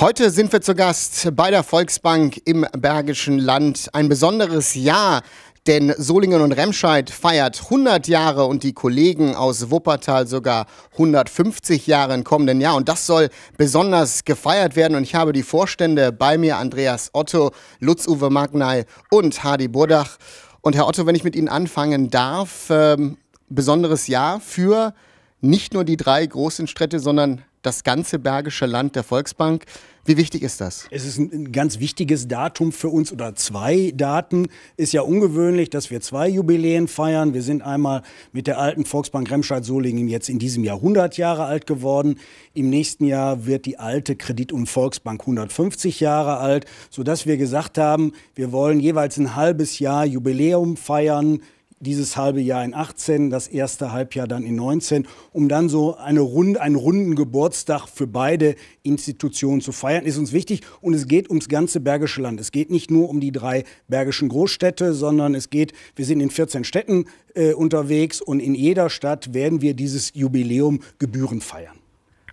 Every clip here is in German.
Heute sind wir zu Gast bei der Volksbank im Bergischen Land. Ein besonderes Jahr, denn Solingen und Remscheid feiert 100 Jahre und die Kollegen aus Wuppertal sogar 150 Jahre im kommenden Jahr. Und das soll besonders gefeiert werden. Und ich habe die Vorstände bei mir, Andreas Otto, Lutz-Uwe Magnay und Hardy Burdach. Und Herr Otto, wenn ich mit Ihnen anfangen darf, ähm, besonderes Jahr für nicht nur die drei großen Städte, sondern das ganze Bergische Land der Volksbank. Wie wichtig ist das? Es ist ein ganz wichtiges Datum für uns oder zwei Daten. Ist ja ungewöhnlich, dass wir zwei Jubiläen feiern. Wir sind einmal mit der alten Volksbank Remscheid-Solingen jetzt in diesem Jahr 100 Jahre alt geworden. Im nächsten Jahr wird die alte Kredit- und Volksbank 150 Jahre alt, sodass wir gesagt haben, wir wollen jeweils ein halbes Jahr Jubiläum feiern dieses halbe Jahr in 18, das erste Halbjahr dann in 19, um dann so eine Runde, einen runden Geburtstag für beide Institutionen zu feiern, ist uns wichtig. Und es geht ums ganze Bergische Land. Es geht nicht nur um die drei bergischen Großstädte, sondern es geht, wir sind in 14 Städten äh, unterwegs und in jeder Stadt werden wir dieses Jubiläum Gebühren feiern.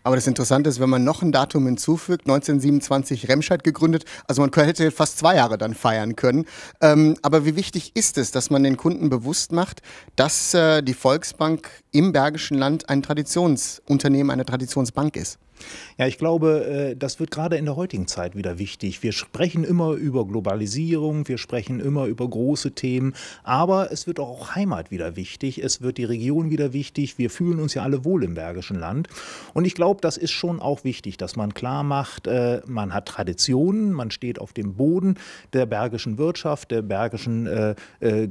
Aber das Interessante ist, wenn man noch ein Datum hinzufügt, 1927 Remscheid gegründet, also man hätte fast zwei Jahre dann feiern können. Ähm, aber wie wichtig ist es, dass man den Kunden bewusst macht, dass äh, die Volksbank im Bergischen Land ein Traditionsunternehmen, eine Traditionsbank ist? Ja, ich glaube, äh, das wird gerade in der heutigen Zeit wieder wichtig. Wir sprechen immer über Globalisierung, wir sprechen immer über große Themen, aber es wird auch Heimat wieder wichtig, es wird die Region wieder wichtig, wir fühlen uns ja alle wohl im Bergischen Land. Und ich glaube, das ist schon auch wichtig, dass man klar macht, äh, man hat Traditionen, man steht auf dem Boden der bergischen Wirtschaft, der bergischen äh,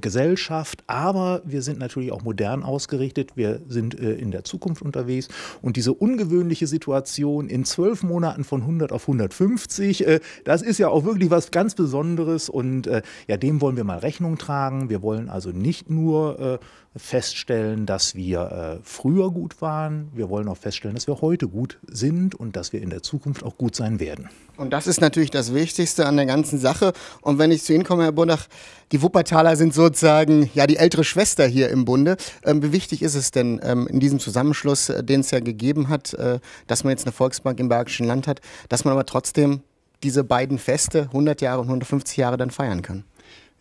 Gesellschaft, aber wir sind natürlich auch modern ausgerichtet, wir sind in der Zukunft unterwegs und diese ungewöhnliche Situation, Inflation in zwölf Monaten von 100 auf 150. Äh, das ist ja auch wirklich was ganz Besonderes und äh, ja, dem wollen wir mal Rechnung tragen. Wir wollen also nicht nur äh, feststellen, dass wir äh, früher gut waren. Wir wollen auch feststellen, dass wir heute gut sind und dass wir in der Zukunft auch gut sein werden. Und das ist natürlich das Wichtigste an der ganzen Sache. Und wenn ich zu Ihnen komme, Herr Bonach, die Wuppertaler sind sozusagen ja die ältere Schwester hier im Bunde. Ähm, wie wichtig ist es denn ähm, in diesem Zusammenschluss, äh, den es ja gegeben hat, äh, dass man jetzt eine Volksbank im Bergischen Land hat, dass man aber trotzdem diese beiden Feste 100 Jahre und 150 Jahre dann feiern kann?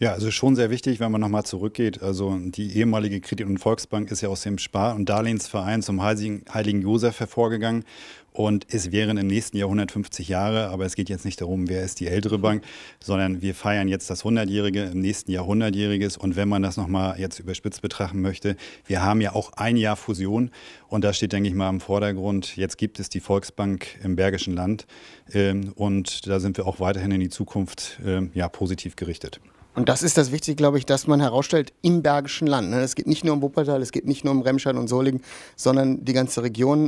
Ja, also schon sehr wichtig, wenn man nochmal zurückgeht. Also die ehemalige Kredit- und Volksbank ist ja aus dem Spar- und Darlehensverein zum Heiligen, Heiligen Josef hervorgegangen. Und es wären im nächsten Jahr 150 Jahre, aber es geht jetzt nicht darum, wer ist die ältere Bank, sondern wir feiern jetzt das 100-jährige, im nächsten Jahr 100-jähriges. Und wenn man das nochmal jetzt überspitzt betrachten möchte, wir haben ja auch ein Jahr Fusion. Und da steht, denke ich mal, im Vordergrund, jetzt gibt es die Volksbank im Bergischen Land. Ähm, und da sind wir auch weiterhin in die Zukunft ähm, ja, positiv gerichtet. Und das ist das Wichtige, glaube ich, dass man herausstellt im Bergischen Land. Ne? Es geht nicht nur um Wuppertal, es geht nicht nur um Remscheid und Solingen, sondern die ganze Region.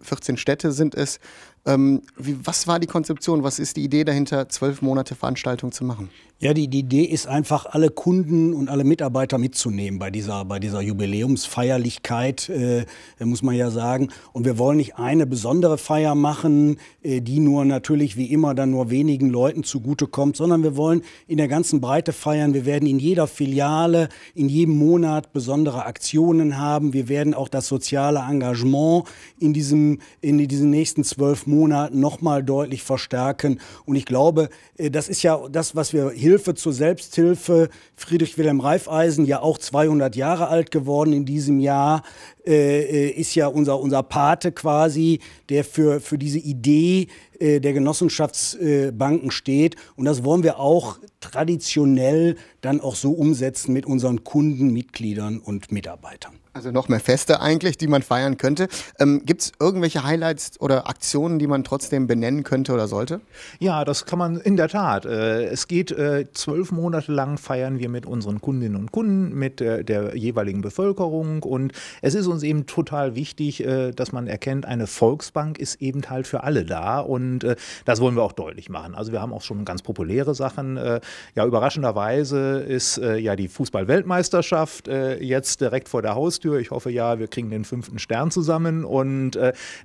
14 ähm, Städte sind es, ähm, wie, was war die Konzeption? Was ist die Idee dahinter, zwölf Monate Veranstaltung zu machen? Ja, die, die Idee ist einfach, alle Kunden und alle Mitarbeiter mitzunehmen bei dieser, bei dieser Jubiläumsfeierlichkeit, äh, muss man ja sagen. Und wir wollen nicht eine besondere Feier machen, äh, die nur natürlich wie immer dann nur wenigen Leuten zugutekommt, sondern wir wollen in der ganzen Breite feiern. Wir werden in jeder Filiale, in jedem Monat besondere Aktionen haben. Wir werden auch das soziale Engagement in, diesem, in diesen nächsten zwölf Monaten Monat nochmal deutlich verstärken. Und ich glaube, äh, das ist ja das, was wir Hilfe zur Selbsthilfe, Friedrich Wilhelm Reifeisen, ja auch 200 Jahre alt geworden in diesem Jahr, äh, äh, ist ja unser, unser Pate quasi, der für, für diese Idee äh, der Genossenschaftsbanken steht. Und das wollen wir auch traditionell dann auch so umsetzen mit unseren Kunden, Mitgliedern und Mitarbeitern. Also noch mehr Feste eigentlich, die man feiern könnte. Ähm, Gibt es irgendwelche Highlights oder Aktionen, die man trotzdem benennen könnte oder sollte? Ja, das kann man in der Tat. Äh, es geht äh, zwölf Monate lang feiern wir mit unseren Kundinnen und Kunden, mit der jeweiligen Bevölkerung und es ist uns uns eben total wichtig, äh, dass man erkennt, eine Volksbank ist eben halt für alle da und äh, das wollen wir auch deutlich machen. Also wir haben auch schon ganz populäre Sachen. Äh, ja, überraschenderweise ist ja die Fußball-Weltmeisterschaft jetzt direkt vor der Haustür. Ich hoffe ja, wir kriegen den fünften Stern zusammen und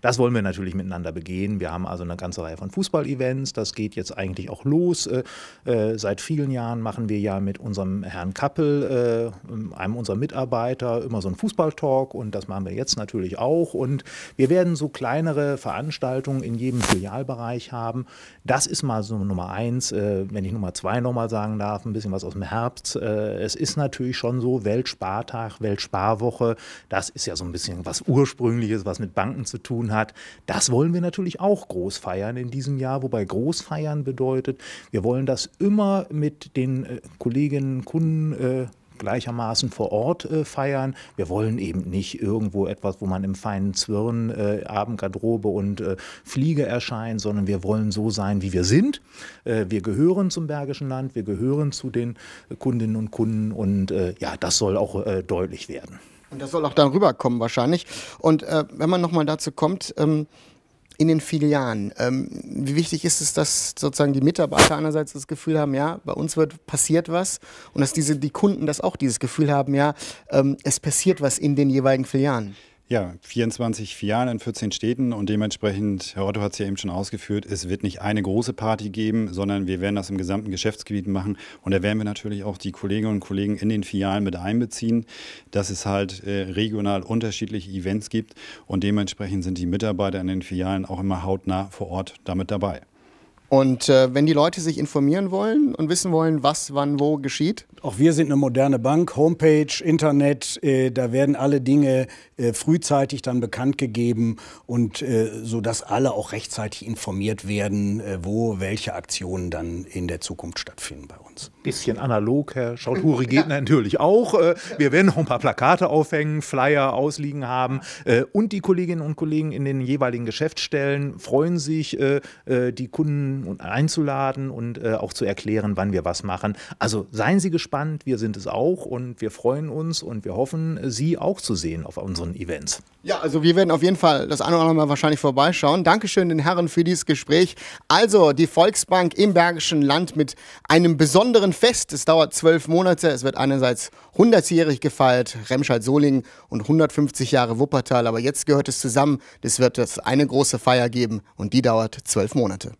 das wollen wir natürlich miteinander begehen. Wir haben also eine ganze Reihe von Fußball-Events. Das geht jetzt eigentlich auch los. Seit vielen Jahren machen wir ja mit unserem Herrn Kappel, einem unserer Mitarbeiter, immer so einen Fußball-Talk und das das machen wir jetzt natürlich auch. Und wir werden so kleinere Veranstaltungen in jedem Filialbereich haben. Das ist mal so Nummer eins, äh, wenn ich Nummer zwei nochmal sagen darf, ein bisschen was aus dem Herbst. Äh, es ist natürlich schon so, Weltspartag, Weltsparwoche, das ist ja so ein bisschen was Ursprüngliches, was mit Banken zu tun hat. Das wollen wir natürlich auch groß feiern in diesem Jahr, wobei groß feiern bedeutet, wir wollen das immer mit den äh, Kolleginnen, Kunden, äh, gleichermaßen vor Ort äh, feiern. Wir wollen eben nicht irgendwo etwas, wo man im feinen Zwirn, äh, Abendgarderobe und äh, Fliege erscheint, sondern wir wollen so sein, wie wir sind. Äh, wir gehören zum Bergischen Land, wir gehören zu den Kundinnen und Kunden und äh, ja, das soll auch äh, deutlich werden. Und das soll auch dann rüberkommen wahrscheinlich. Und wenn man nochmal dazu kommt, ähm in den Filialen. Ähm, wie wichtig ist es, dass sozusagen die Mitarbeiter einerseits das Gefühl haben, ja, bei uns wird passiert was und dass diese, die Kunden das auch dieses Gefühl haben, ja, ähm, es passiert was in den jeweiligen Filialen? Ja, 24 Filialen in 14 Städten und dementsprechend, Herr Otto hat es ja eben schon ausgeführt, es wird nicht eine große Party geben, sondern wir werden das im gesamten Geschäftsgebiet machen und da werden wir natürlich auch die Kolleginnen und Kollegen in den Filialen mit einbeziehen, dass es halt äh, regional unterschiedliche Events gibt und dementsprechend sind die Mitarbeiter in den Filialen auch immer hautnah vor Ort damit dabei. Und äh, wenn die Leute sich informieren wollen und wissen wollen, was, wann, wo geschieht? Auch wir sind eine moderne Bank, Homepage, Internet, äh, da werden alle Dinge äh, frühzeitig dann bekannt gegeben und äh, so dass alle auch rechtzeitig informiert werden, äh, wo welche Aktionen dann in der Zukunft stattfinden bei uns. Bisschen analog, Herr Schauturi geht ja. natürlich auch. Äh, wir werden noch ein paar Plakate aufhängen, Flyer ausliegen haben äh, und die Kolleginnen und Kollegen in den jeweiligen Geschäftsstellen freuen sich, die Kunden und einzuladen und äh, auch zu erklären, wann wir was machen. Also seien Sie gespannt, wir sind es auch und wir freuen uns und wir hoffen, Sie auch zu sehen auf unseren Events. Ja, also wir werden auf jeden Fall das eine oder andere Mal wahrscheinlich vorbeischauen. Dankeschön den Herren für dieses Gespräch. Also die Volksbank im Bergischen Land mit einem besonderen Fest. Es dauert zwölf Monate. Es wird einerseits 100-jährig gefeiert, Remscheid-Solingen und 150 Jahre Wuppertal. Aber jetzt gehört es zusammen. Es wird es eine große Feier geben und die dauert zwölf Monate.